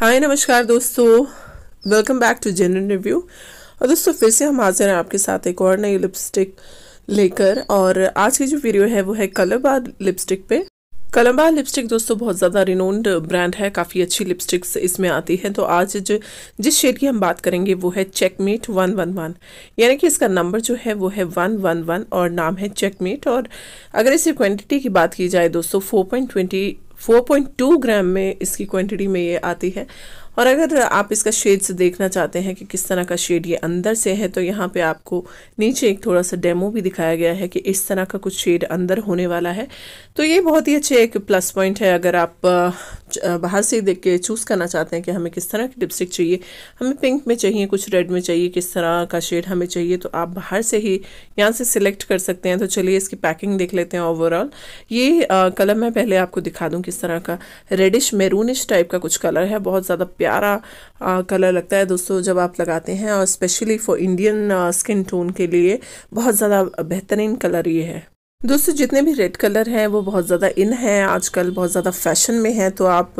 हाय नमस्कार दोस्तों welcome back to general review और दोस्तों फिर से हम हाजिर हैं आपके साथ एक और नई लिपस्टिक लेकर और आज की जो वीडियो है वो है कलरबार लिपस्टिक पे कलम्बा लिपस्टिक दोस्तों बहुत ज़्यादा रिनोन्ड ब्रांड है काफ़ी अच्छी लिपस्टिक्स इसमें आती हैं तो आज जो जिस शेड की हम बात करेंगे वो है चेकमेट वन वन वन यानी कि इसका नंबर जो है वो है वन वन वन और नाम है चेकमेट और अगर इसकी क्वांटिटी की बात की जाए दोस्तों फोर पॉइंट ट्वेंटी 4.2 ग्राम में इसकी क्वांटिटी में ये आती है और अगर आप इसका शेड से देखना चाहते हैं कि किस तरह का शेड ये अंदर से है तो यहाँ पे आपको नीचे एक थोड़ा सा डेमो भी दिखाया गया है कि इस तरह का कुछ शेड अंदर होने वाला है तो ये बहुत ही अच्छे एक प्लस पॉइंट है अगर आप बाहर से देख के चूज़ करना चाहते हैं कि हमें किस तरह की लिपस्टिक चाहिए हमें पिंक में चाहिए कुछ रेड में चाहिए किस तरह का शेड हमें चाहिए तो आप बाहर से ही यहाँ से सिलेक्ट कर सकते हैं तो चलिए इसकी पैकिंग देख लेते हैं ओवरऑल ये कलर मैं पहले आपको दिखा दूँ किस तरह का रेडिश मेरूनिश टाइप का कुछ कलर है बहुत ज़्यादा प्यारा कलर लगता है दोस्तों जब आप लगाते हैं और specially for Indian skin tone के लिए बहुत ज़्यादा बेहतरीन कलर ये है दोस्तों जितने भी रेड कलर हैं वो बहुत ज़्यादा इन हैं आजकल बहुत ज़्यादा फैशन में हैं तो आप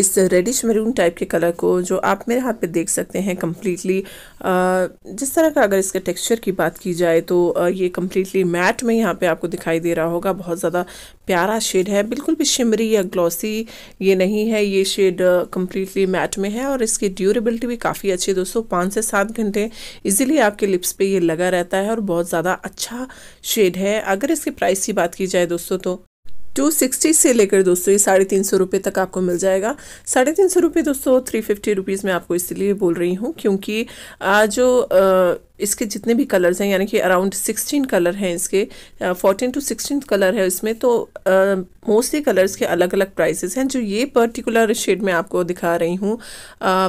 इस रेडिश मरून टाइप के कलर को जो आप मेरे हाथ पे देख सकते हैं कम्प्लीटली जिस तरह का अगर इसके टेक्सचर की बात की जाए तो ये कम्प्लीटली मैट में यहाँ पे आपको दिखाई दे रहा होगा बहुत ज़्यादा प्यारा शेड है बिल्कुल भी शिमरी या ग्लॉसी ये नहीं है ये शेड कम्प्लीटली मैट में है और इसकी ड्यूरेबिलिटी भी काफ़ी अच्छी है दोस्तों पाँच से सात घंटे ईजिली आपके लिप्स पर ये लगा रहता है और बहुत ज़्यादा अच्छा शेड है अगर इसके प्राइस की बात की जाए दोस्तों तो टू सिक्सटी से लेकर दोस्तों ये साढ़े तीन सौ रुपये तक आपको मिल जाएगा साढ़े तीन सौ रुपये दोस्तों थ्री फिफ्टी रुपीज़ में आपको इसलिए बोल रही हूँ क्योंकि जो इसके जितने भी कलर्स हैं यानी कि अराउंड सिक्सटीन कलर हैं इसके फोर्टीन टू सिक्सटीन कलर है इसमें तो मोस्टली uh, कलर्स के अलग अलग प्राइसेस हैं जो ये पर्टिकुलर शेड में आपको दिखा रही हूँ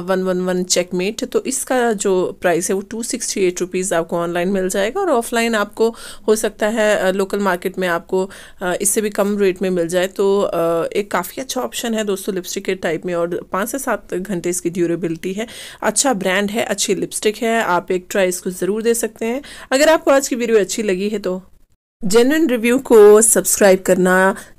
वन वन वन चेकमेट तो इसका जो प्राइस है वो टू सिक्सटी एट रुपीज़ आपको ऑनलाइन मिल जाएगा और ऑफलाइन आपको हो सकता है लोकल मार्केट में आपको uh, इससे भी कम रेट में मिल जाए तो uh, एक काफ़ी अच्छा ऑप्शन है दोस्तों लिपस्टिक के टाइप में और पाँच से सात घंटे इसकी ड्यूरेबिलिटी है अच्छा ब्रांड है अच्छी लिपस्टिक है आप एक ट्राई इसको ज़रूर दे सकते हैं अगर आपको आज की वीडियो अच्छी लगी है तो जेनविन रिव्यू को सब्सक्राइब करना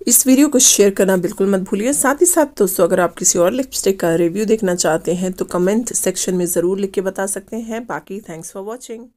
इस वीडियो को शेयर करना बिल्कुल मत भूलिए साथ ही साथ दोस्तों अगर आप किसी और लिपस्टिक का रिव्यू देखना चाहते हैं तो कमेंट सेक्शन में ज़रूर लिख के बता सकते हैं बाकी थैंक्स फॉर वॉचिंग